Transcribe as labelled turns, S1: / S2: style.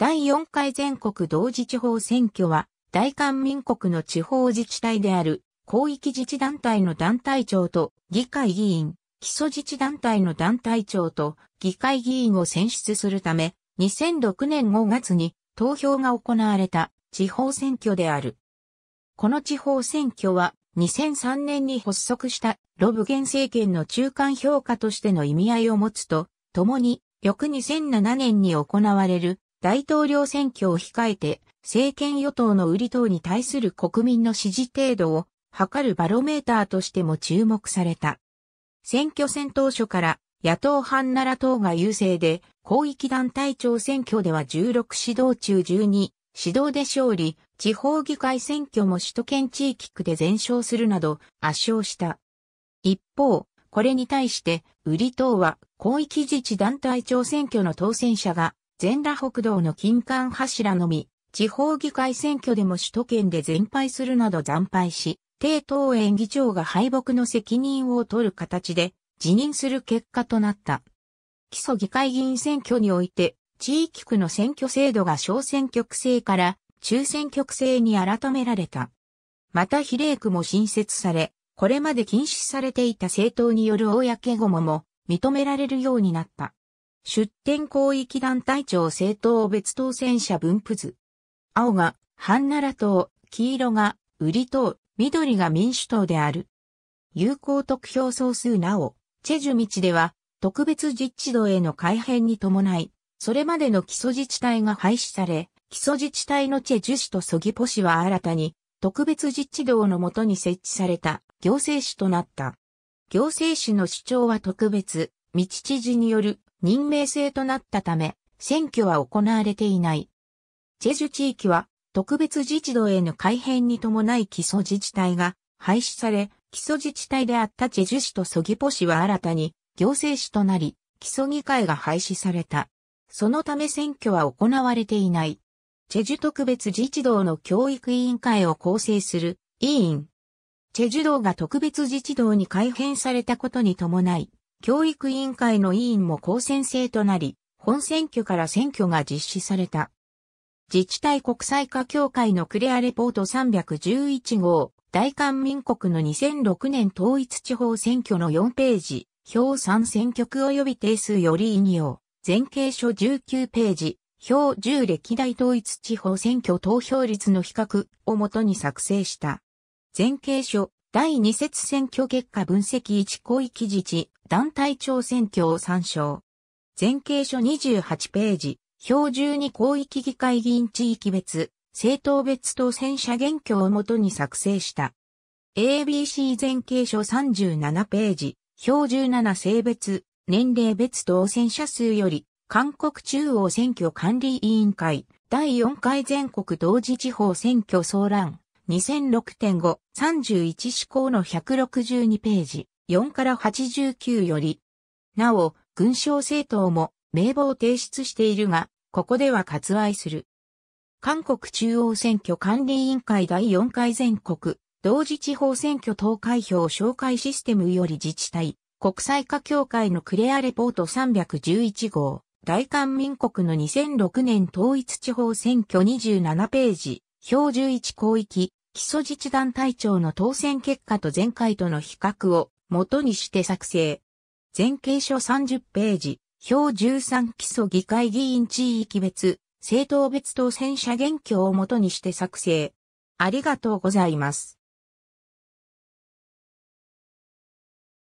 S1: 第4回全国同時地方選挙は、大韓民国の地方自治体である、広域自治団体の団体長と議会議員、基礎自治団体の団体長と議会議員を選出するため、2006年5月に投票が行われた地方選挙である。この地方選挙は2003年に発足したロブゲン政権の中間評価としての意味合いを持つと、共に翌2007年に行われる大統領選挙を控えて、政権与党の売り党に対する国民の支持程度を測るバロメーターとしても注目された。選挙戦当初から野党半奈良党が優勢で、広域団体長選挙では16指導中12、指導で勝利、地方議会選挙も首都圏地域区で全勝するなど圧勝した。一方、これに対して、売り党は広域自治団体長選挙の当選者が全裸北道の金管柱のみ、地方議会選挙でも首都圏で全敗するなど惨敗し、低東園議長が敗北の責任を取る形で辞任する結果となった。基礎議会議員選挙において、地域区の選挙制度が小選挙区制から中選挙区制に改められた。また比例区も新設され、これまで禁止されていた政党による公ごもも認められるようになった。出店広域団体長政党別当選者分布図。青が、半奈良党、黄色が、売り党、緑が民主党である。有効得票総数なお、チェジュ道では、特別実地度への改変に伴い、それまでの基礎自治体が廃止され、基礎自治体のチェジュ市とソギポ市は新たに、特別実地道のもとに設置された行政市となった。行政市の市長は特別、道知事による任命制となったため、選挙は行われていない。チェジュ地域は特別自治道への改変に伴い基礎自治体が廃止され、基礎自治体であったチェジュ市とソギポ市は新たに行政市となり、基礎議会が廃止された。そのため選挙は行われていない。チェジュ特別自治道の教育委員会を構成する委員。チェジュ道が特別自治道に改変されたことに伴い、教育委員会の委員も公選制となり、本選挙から選挙が実施された。自治体国際化協会のクレアレポート311号、大韓民国の2006年統一地方選挙の4ページ、表3選挙区及び定数より引用、前景書19ページ、表10歴代統一地方選挙投票率の比較をもとに作成した。前景書第2節選挙結果分析1広域自治、団体長選挙を参照。全景書28ページ、標12広域議会議員地域別、政党別当選者現況をもとに作成した。ABC 全景書37ページ、標準7性別、年齢別当選者数より、韓国中央選挙管理委員会、第4回全国同時地方選挙総覧、2006.5、31施行の162ページ、4から89より。なお、軍省政党も名簿を提出しているが、ここでは割愛する。韓国中央選挙管理委員会第4回全国、同時地方選挙投開票紹介システムより自治体、国際化協会のクレアレポート311号、大韓民国の2006年統一地方選挙27ページ、表11広域、基礎自治団体長の当選結果と前回との比較を元にして作成。全景書30ページ、表13基礎議会議員地域別、政党別当選者元況を元にして作成。ありがとうございます。